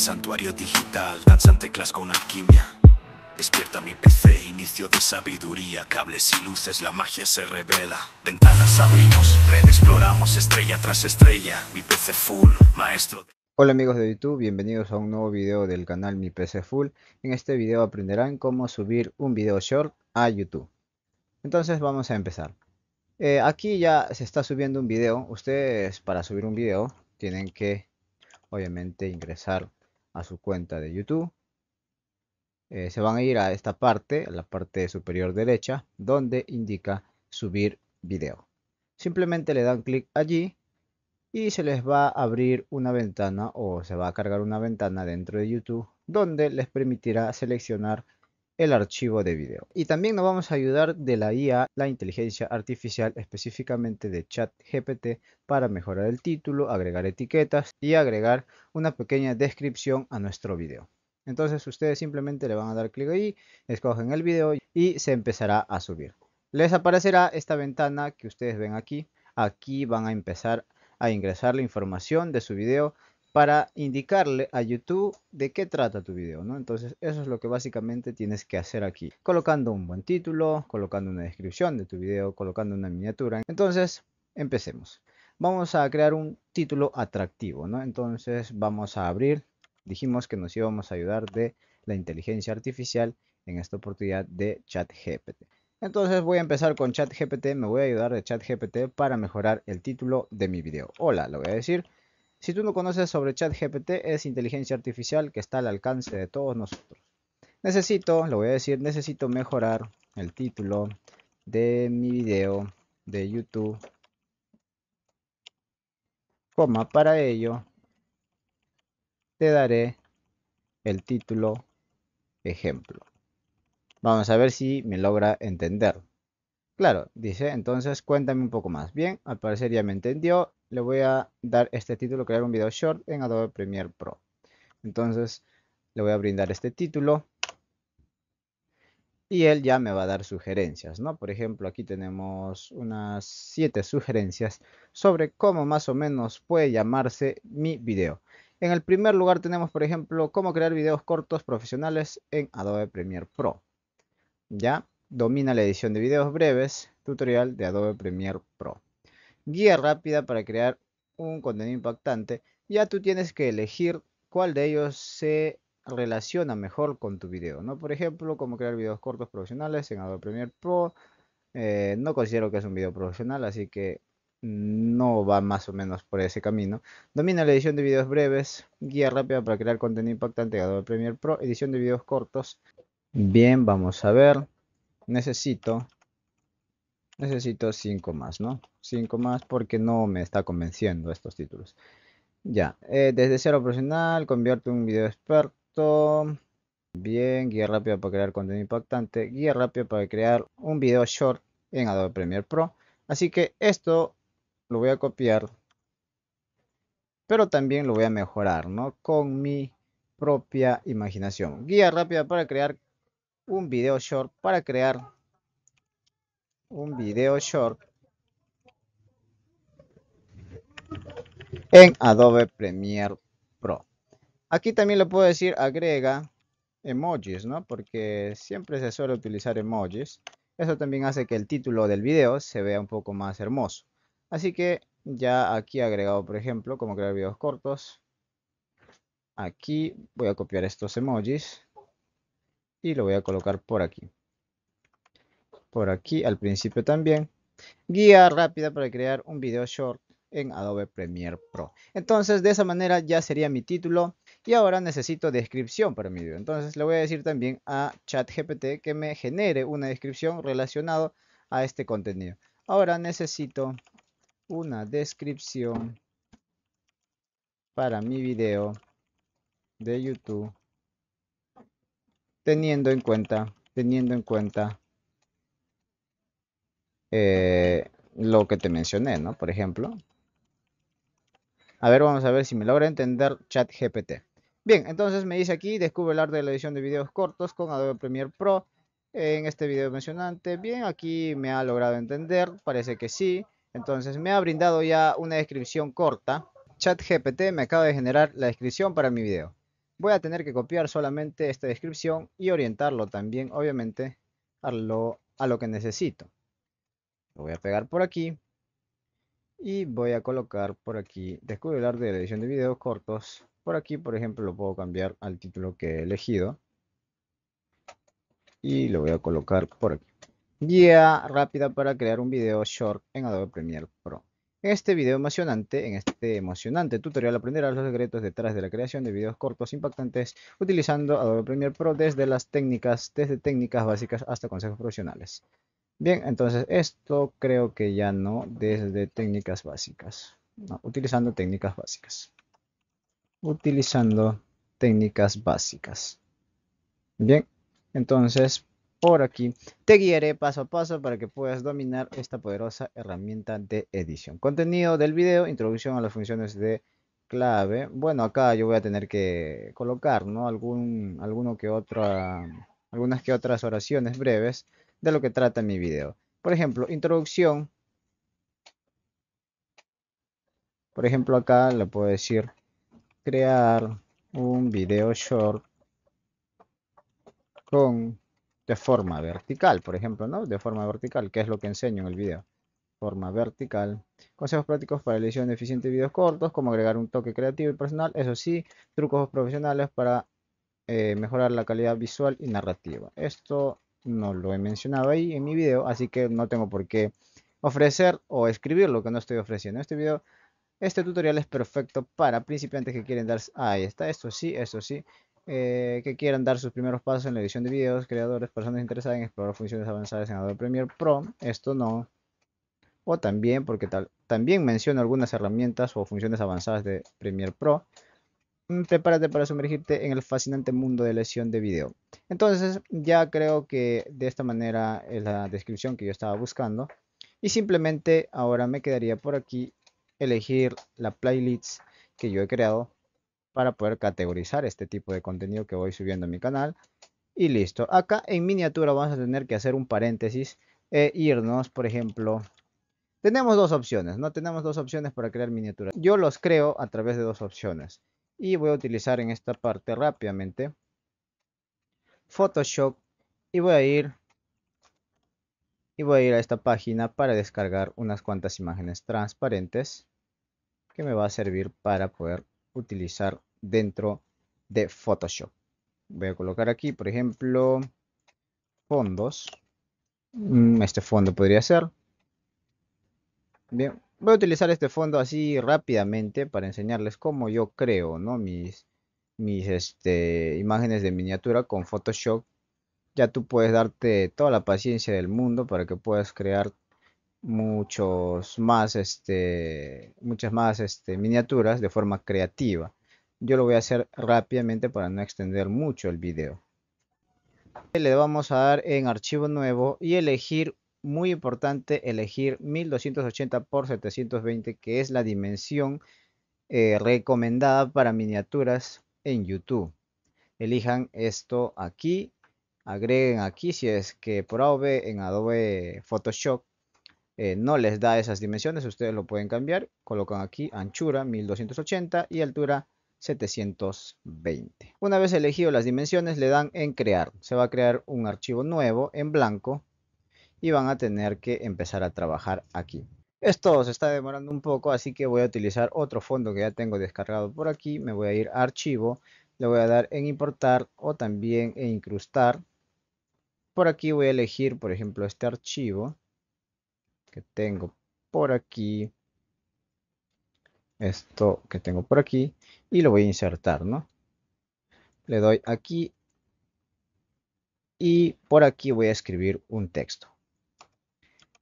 santuario digital, danzan teclas con alquimia. Despierta mi PC, inicio de sabiduría, cables y luces, la magia se revela. Ventanas abrimos, red exploramos estrella tras estrella, mi PC full, maestro. Hola amigos de YouTube, bienvenidos a un nuevo video del canal Mi PC Full. En este video aprenderán cómo subir un video short a YouTube. Entonces vamos a empezar. Eh, aquí ya se está subiendo un video. Ustedes para subir un video tienen que obviamente ingresar a su cuenta de YouTube. Eh, se van a ir a esta parte, a la parte superior derecha, donde indica subir video. Simplemente le dan clic allí y se les va a abrir una ventana o se va a cargar una ventana dentro de YouTube donde les permitirá seleccionar el archivo de video. Y también nos vamos a ayudar de la IA, la inteligencia artificial, específicamente de ChatGPT, para mejorar el título, agregar etiquetas y agregar una pequeña descripción a nuestro video. Entonces ustedes simplemente le van a dar clic ahí, escogen el video y se empezará a subir. Les aparecerá esta ventana que ustedes ven aquí. Aquí van a empezar a ingresar la información de su video para indicarle a YouTube de qué trata tu video, ¿no? Entonces eso es lo que básicamente tienes que hacer aquí, colocando un buen título, colocando una descripción de tu video, colocando una miniatura. Entonces, empecemos. Vamos a crear un título atractivo, ¿no? Entonces vamos a abrir, dijimos que nos íbamos a ayudar de la inteligencia artificial en esta oportunidad de ChatGPT. Entonces voy a empezar con ChatGPT, me voy a ayudar de ChatGPT para mejorar el título de mi video. Hola, lo voy a decir si tú no conoces sobre ChatGPT, es inteligencia artificial que está al alcance de todos nosotros. Necesito, lo voy a decir, necesito mejorar el título de mi video de YouTube. Coma, para ello te daré el título ejemplo. Vamos a ver si me logra entender. Claro, dice, entonces cuéntame un poco más. Bien, al parecer ya me entendió le voy a dar este título, crear un video short en Adobe Premiere Pro. Entonces le voy a brindar este título y él ya me va a dar sugerencias, ¿no? Por ejemplo, aquí tenemos unas 7 sugerencias sobre cómo más o menos puede llamarse mi video. En el primer lugar tenemos, por ejemplo, cómo crear videos cortos profesionales en Adobe Premiere Pro. Ya, domina la edición de videos breves, tutorial de Adobe Premiere Pro guía rápida para crear un contenido impactante, ya tú tienes que elegir cuál de ellos se relaciona mejor con tu video, ¿no? Por ejemplo, cómo crear videos cortos profesionales en Adobe Premiere Pro. Eh, no considero que es un video profesional, así que no va más o menos por ese camino. Domina la edición de videos breves, guía rápida para crear contenido impactante en Adobe Premiere Pro, edición de videos cortos. Bien, vamos a ver. Necesito necesito 5 más, ¿no? 5 más porque no me está convenciendo estos títulos. Ya, eh, desde cero profesional, convierte un video experto. Bien, guía rápida para crear contenido impactante. Guía rápida para crear un video short en Adobe Premiere Pro. Así que esto lo voy a copiar. Pero también lo voy a mejorar, ¿no? Con mi propia imaginación. Guía rápida para crear un video short para crear un video short en Adobe Premiere Pro. Aquí también le puedo decir agrega emojis, ¿no? Porque siempre se suele utilizar emojis. Eso también hace que el título del video se vea un poco más hermoso. Así que ya aquí agregado, por ejemplo, como crear videos cortos. Aquí voy a copiar estos emojis y lo voy a colocar por aquí por aquí al principio también. Guía rápida para crear un video short en Adobe Premiere Pro. Entonces de esa manera ya sería mi título y ahora necesito descripción para mi video. Entonces le voy a decir también a ChatGPT que me genere una descripción relacionada a este contenido. Ahora necesito una descripción para mi video de YouTube teniendo en cuenta teniendo en cuenta eh, lo que te mencioné, ¿no? Por ejemplo. A ver, vamos a ver si me logra entender ChatGPT. Bien, entonces me dice aquí, descubre el arte de la edición de videos cortos con Adobe Premiere Pro en este video mencionante. Bien, aquí me ha logrado entender, parece que sí. Entonces me ha brindado ya una descripción corta. ChatGPT me acaba de generar la descripción para mi video. Voy a tener que copiar solamente esta descripción y orientarlo también, obviamente, a lo que necesito. Lo voy a pegar por aquí. Y voy a colocar por aquí, descubrir de la edición de videos cortos. Por aquí, por ejemplo, lo puedo cambiar al título que he elegido. Y lo voy a colocar por aquí. Guía rápida para crear un video short en Adobe Premiere Pro. En este video emocionante, en este emocionante tutorial aprenderás los secretos detrás de la creación de videos cortos impactantes utilizando Adobe Premiere Pro desde las técnicas, desde técnicas básicas hasta consejos profesionales. Bien, entonces esto creo que ya no desde técnicas básicas. utilizando técnicas básicas. Utilizando técnicas básicas. Bien, entonces por aquí te guiaré paso a paso para que puedas dominar esta poderosa herramienta de edición. Contenido del video, introducción a las funciones de clave. Bueno, acá yo voy a tener que colocar, alguno que otra, algunas que otras oraciones breves de lo que trata mi video. Por ejemplo, introducción. Por ejemplo, acá le puedo decir crear un video short con de forma vertical, por ejemplo, ¿no? De forma vertical, que es lo que enseño en el video. Forma vertical. Consejos prácticos para la edición eficiente de videos cortos, como agregar un toque creativo y personal, eso sí, trucos profesionales para eh, mejorar la calidad visual y narrativa. Esto no lo he mencionado ahí en mi video, así que no tengo por qué ofrecer o escribir lo que no estoy ofreciendo. Este video, este tutorial es perfecto para principiantes que quieren dar, ah, ahí está, esto sí, esto sí, eh, que quieran dar sus primeros pasos en la edición de videos, creadores, personas interesadas en explorar funciones avanzadas en Adobe Premiere Pro, esto no. O también, porque también menciono algunas herramientas o funciones avanzadas de Premiere Pro, Mm, prepárate para sumergirte en el fascinante mundo de lesión de video. Entonces, ya creo que de esta manera es la descripción que yo estaba buscando. Y simplemente ahora me quedaría por aquí elegir la playlist que yo he creado para poder categorizar este tipo de contenido que voy subiendo a mi canal. Y listo. Acá en miniatura vamos a tener que hacer un paréntesis e irnos, por ejemplo, tenemos dos opciones, ¿no? Tenemos dos opciones para crear miniaturas. Yo los creo a través de dos opciones y voy a utilizar en esta parte rápidamente Photoshop y voy a ir y voy a ir a esta página para descargar unas cuantas imágenes transparentes que me va a servir para poder utilizar dentro de Photoshop. Voy a colocar aquí, por ejemplo, fondos. Mm, este fondo podría ser. Bien, Voy a utilizar este fondo así rápidamente para enseñarles cómo yo creo, ¿no? Mis, mis este, imágenes de miniatura con Photoshop. Ya tú puedes darte toda la paciencia del mundo para que puedas crear muchos más este muchas más este, miniaturas de forma creativa yo lo voy a hacer rápidamente para no extender mucho el video le vamos a dar en archivo nuevo y elegir muy importante elegir 1280 por 720, que es la dimensión eh, recomendada para miniaturas en YouTube. Elijan esto aquí, agreguen aquí si es que por Adobe en Adobe Photoshop eh, no les da esas dimensiones, ustedes lo pueden cambiar. Colocan aquí anchura 1280 y altura 720. Una vez elegido las dimensiones, le dan en crear. Se va a crear un archivo nuevo en blanco y van a tener que empezar a trabajar aquí. Esto se está demorando un poco, así que voy a utilizar otro fondo que ya tengo descargado por aquí. Me voy a ir a archivo, le voy a dar en importar o también en incrustar. Por aquí voy a elegir, por ejemplo, este archivo que tengo por aquí. Esto que tengo por aquí y lo voy a insertar, ¿no? Le doy aquí y por aquí voy a escribir un texto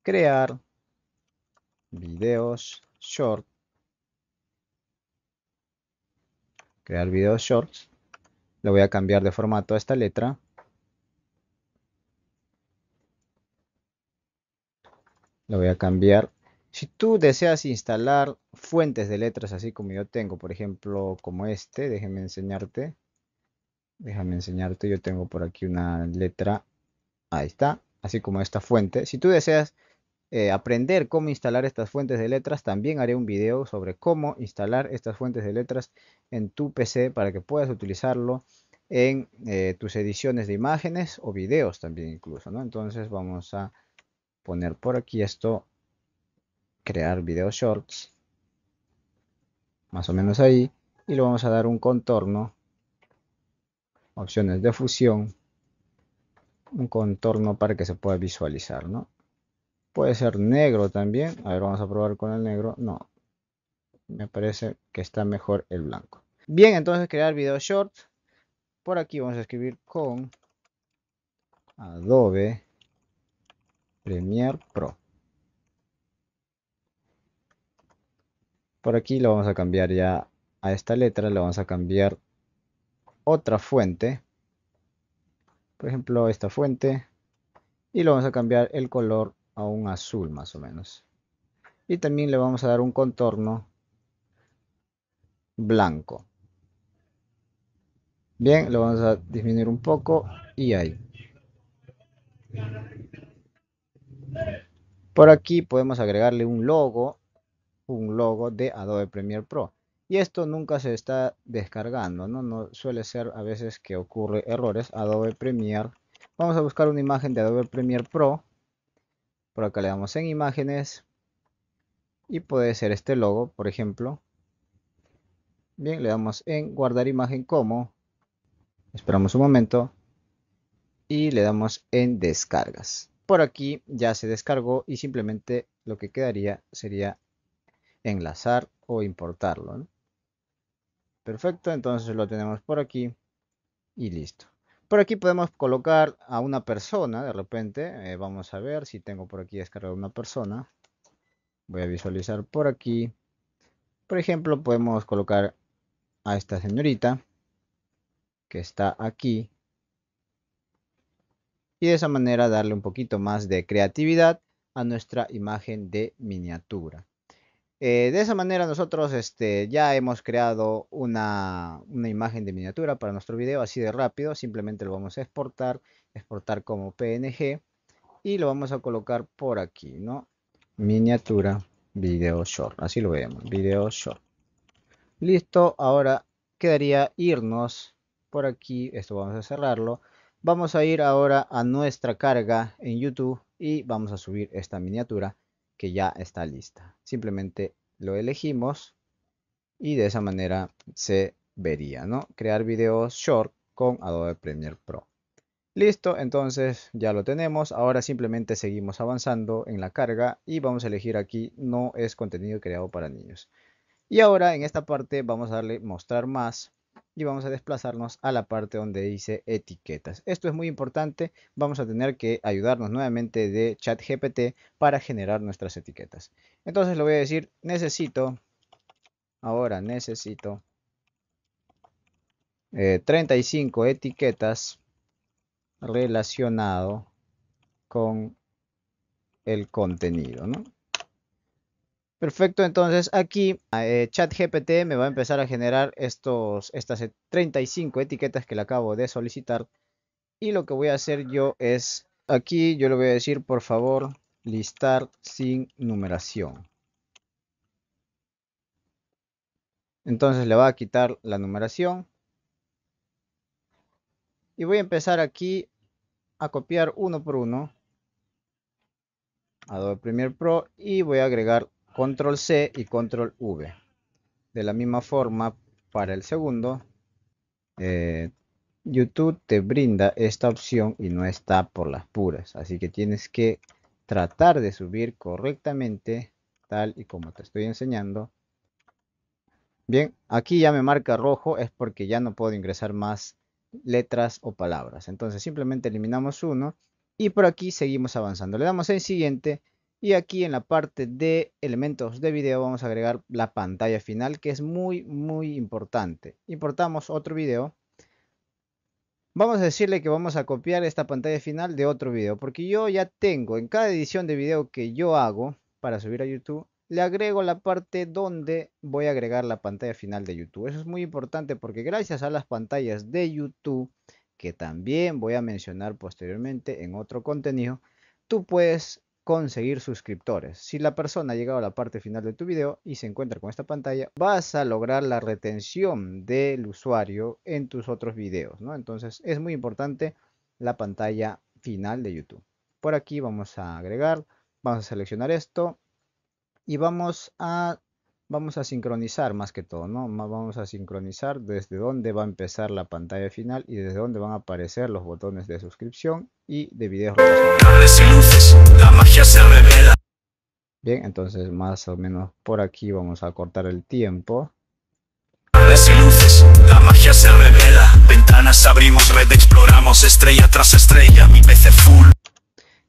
crear videos short. Crear videos shorts. lo voy a cambiar de formato a esta letra. lo voy a cambiar. Si tú deseas instalar fuentes de letras así como yo tengo, por ejemplo, como este, déjeme enseñarte. Déjame enseñarte, yo tengo por aquí una letra. Ahí está así como esta fuente. Si tú deseas eh, aprender cómo instalar estas fuentes de letras, también haré un video sobre cómo instalar estas fuentes de letras en tu PC para que puedas utilizarlo en eh, tus ediciones de imágenes o videos también incluso, Entonces vamos a poner por aquí esto, crear video shorts, más o menos ahí, y le vamos a dar un contorno, opciones de fusión, un contorno para que se pueda visualizar, ¿no? Puede ser negro también. A ver, vamos a probar con el negro. No, me parece que está mejor el blanco. Bien, entonces crear video short. Por aquí vamos a escribir con Adobe Premiere Pro. Por aquí lo vamos a cambiar ya a esta letra. Le vamos a cambiar otra fuente por ejemplo esta fuente y lo vamos a cambiar el color a un azul más o menos y también le vamos a dar un contorno blanco bien lo vamos a disminuir un poco y ahí por aquí podemos agregarle un logo un logo de Adobe Premiere Pro y esto nunca se está descargando, ¿no? no suele ser a veces que ocurre errores. Adobe Premiere. Vamos a buscar una imagen de Adobe Premiere Pro. Por acá le damos en imágenes. Y puede ser este logo, por ejemplo. Bien, le damos en guardar imagen como. Esperamos un momento. Y le damos en descargas. Por aquí ya se descargó y simplemente lo que quedaría sería enlazar o importarlo. ¿no? Perfecto, entonces lo tenemos por aquí y listo. Por aquí podemos colocar a una persona, de repente, eh, vamos a ver si tengo por aquí descargado una persona. Voy a visualizar por aquí. Por ejemplo, podemos colocar a esta señorita que está aquí. Y de esa manera darle un poquito más de creatividad a nuestra imagen de miniatura. Eh, de esa manera nosotros este, ya hemos creado una, una, imagen de miniatura para nuestro video así de rápido. Simplemente lo vamos a exportar, exportar como PNG y lo vamos a colocar por aquí, ¿no? Miniatura video short, así lo vemos, video short. Listo, ahora quedaría irnos por aquí, esto vamos a cerrarlo. Vamos a ir ahora a nuestra carga en YouTube y vamos a subir esta miniatura que ya está lista. Simplemente lo elegimos y de esa manera se vería, ¿no? Crear videos short con Adobe Premiere Pro. Listo, entonces ya lo tenemos. Ahora simplemente seguimos avanzando en la carga y vamos a elegir aquí no es contenido creado para niños. Y ahora en esta parte vamos a darle mostrar más y vamos a desplazarnos a la parte donde dice etiquetas. Esto es muy importante, vamos a tener que ayudarnos nuevamente de ChatGPT para generar nuestras etiquetas. Entonces le voy a decir, necesito, ahora necesito 35 eh, etiquetas relacionado con el contenido, ¿no? Perfecto, entonces aquí eh, ChatGPT me va a empezar a generar estos, estas 35 eh, etiquetas que le acabo de solicitar. Y lo que voy a hacer yo es, aquí yo le voy a decir, por favor, listar sin numeración. Entonces le va a quitar la numeración. Y voy a empezar aquí a copiar uno por uno. Adobe Premiere Pro y voy a agregar control C y control V. De la misma forma, para el segundo, eh, YouTube te brinda esta opción y no está por las puras. Así que tienes que tratar de subir correctamente, tal y como te estoy enseñando. Bien, aquí ya me marca rojo, es porque ya no puedo ingresar más letras o palabras. Entonces simplemente eliminamos uno y por aquí seguimos avanzando. Le damos en siguiente y aquí en la parte de elementos de video vamos a agregar la pantalla final que es muy muy importante. Importamos otro video. Vamos a decirle que vamos a copiar esta pantalla final de otro video porque yo ya tengo en cada edición de video que yo hago para subir a YouTube le agrego la parte donde voy a agregar la pantalla final de YouTube. Eso es muy importante porque gracias a las pantallas de YouTube, que también voy a mencionar posteriormente en otro contenido, tú puedes conseguir suscriptores. Si la persona ha llegado a la parte final de tu video y se encuentra con esta pantalla, vas a lograr la retención del usuario en tus otros videos, ¿no? Entonces es muy importante la pantalla final de YouTube. Por aquí vamos a agregar, vamos a seleccionar esto y vamos a vamos a sincronizar más que todo, ¿no? Vamos a sincronizar desde dónde va a empezar la pantalla final y desde dónde van a aparecer los botones de suscripción y de videos. Bien, entonces más o menos por aquí vamos a cortar el tiempo.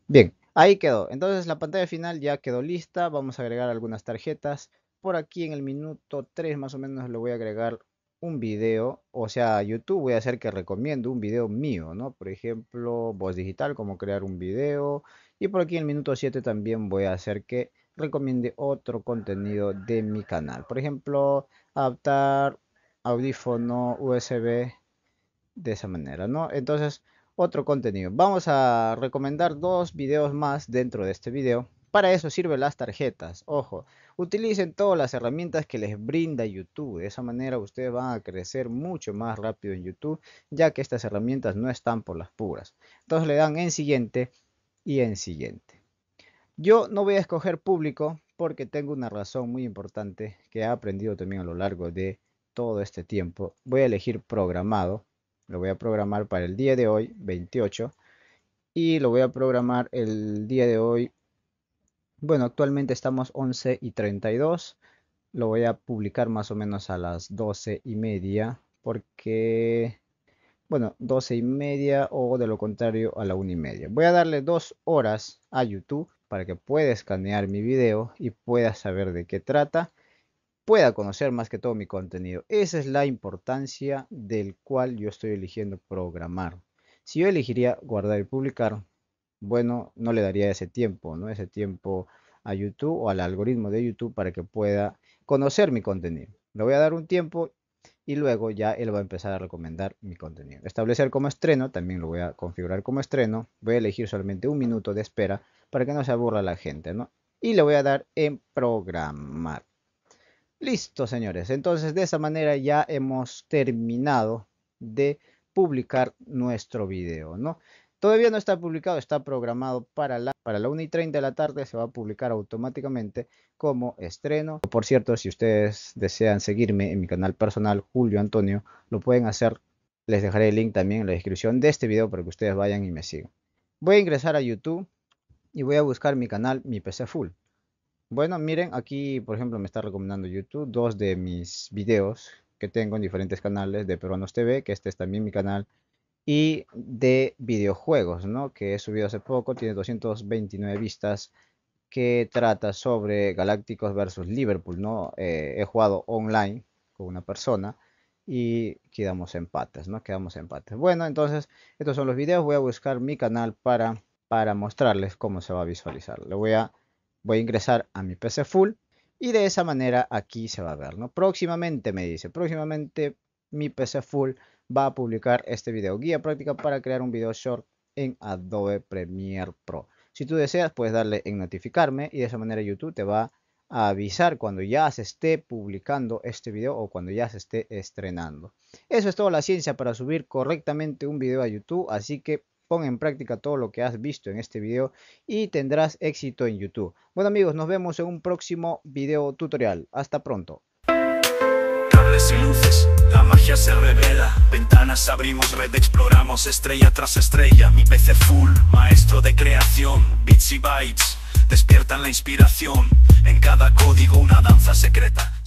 Bien, ahí quedó. Entonces la pantalla final ya quedó lista. Vamos a agregar algunas tarjetas por aquí en el minuto 3 más o menos le voy a agregar un video, o sea, YouTube voy a hacer que recomiende un video mío, ¿no? Por ejemplo, voz digital, cómo crear un video. Y por aquí en el minuto 7 también voy a hacer que recomiende otro contenido de mi canal. Por ejemplo, adaptar audífono USB de esa manera, ¿no? Entonces, otro contenido. Vamos a recomendar dos videos más dentro de este video para eso sirven las tarjetas. Ojo, utilicen todas las herramientas que les brinda YouTube. De esa manera ustedes van a crecer mucho más rápido en YouTube, ya que estas herramientas no están por las puras. Entonces le dan en siguiente y en siguiente. Yo no voy a escoger público porque tengo una razón muy importante que he aprendido también a lo largo de todo este tiempo. Voy a elegir programado. Lo voy a programar para el día de hoy, 28. Y lo voy a programar el día de hoy bueno, actualmente estamos 11 y 32. Lo voy a publicar más o menos a las 12 y media. Porque, bueno, 12 y media o de lo contrario a la 1 y media. Voy a darle dos horas a YouTube para que pueda escanear mi video y pueda saber de qué trata pueda conocer más que todo mi contenido. Esa es la importancia del cual yo estoy eligiendo programar. Si yo elegiría guardar y publicar, bueno, no le daría ese tiempo, ¿no? Ese tiempo a YouTube o al algoritmo de YouTube para que pueda conocer mi contenido. Le voy a dar un tiempo y luego ya él va a empezar a recomendar mi contenido. Establecer como estreno, también lo voy a configurar como estreno. Voy a elegir solamente un minuto de espera para que no se aburra la gente, ¿no? Y le voy a dar en programar. Listo, señores. Entonces, de esa manera ya hemos terminado de publicar nuestro video, ¿no? Todavía no está publicado, está programado para la, para la 1 y 30 de la tarde, se va a publicar automáticamente como estreno. Por cierto, si ustedes desean seguirme en mi canal personal Julio Antonio, lo pueden hacer. Les dejaré el link también en la descripción de este video para que ustedes vayan y me sigan. Voy a ingresar a YouTube y voy a buscar mi canal Mi PC Full. Bueno, miren, aquí por ejemplo me está recomendando YouTube dos de mis videos que tengo en diferentes canales de Peruanos TV, que este es también mi canal y de videojuegos, ¿no? que he subido hace poco, tiene 229 vistas, que trata sobre Galácticos versus Liverpool. ¿no? Eh, he jugado online con una persona y quedamos empates, ¿no? Quedamos empates. Bueno, entonces, estos son los videos. Voy a buscar mi canal para, para mostrarles cómo se va a visualizar. Le voy a, voy a ingresar a mi PC full y de esa manera aquí se va a ver, ¿no? Próximamente, me dice, próximamente mi PC full va a publicar este video. Guía práctica para crear un video short en Adobe Premiere Pro. Si tú deseas, puedes darle en notificarme y de esa manera YouTube te va a avisar cuando ya se esté publicando este video o cuando ya se esté estrenando. Eso es toda la ciencia para subir correctamente un video a YouTube, así que pon en práctica todo lo que has visto en este video y tendrás éxito en YouTube. Bueno amigos, nos vemos en un próximo video tutorial. Hasta pronto se revela Ventanas abrimos, red exploramos estrella tras estrella Mi PC full, maestro de creación Bits y bytes, despiertan la inspiración En cada código una danza secreta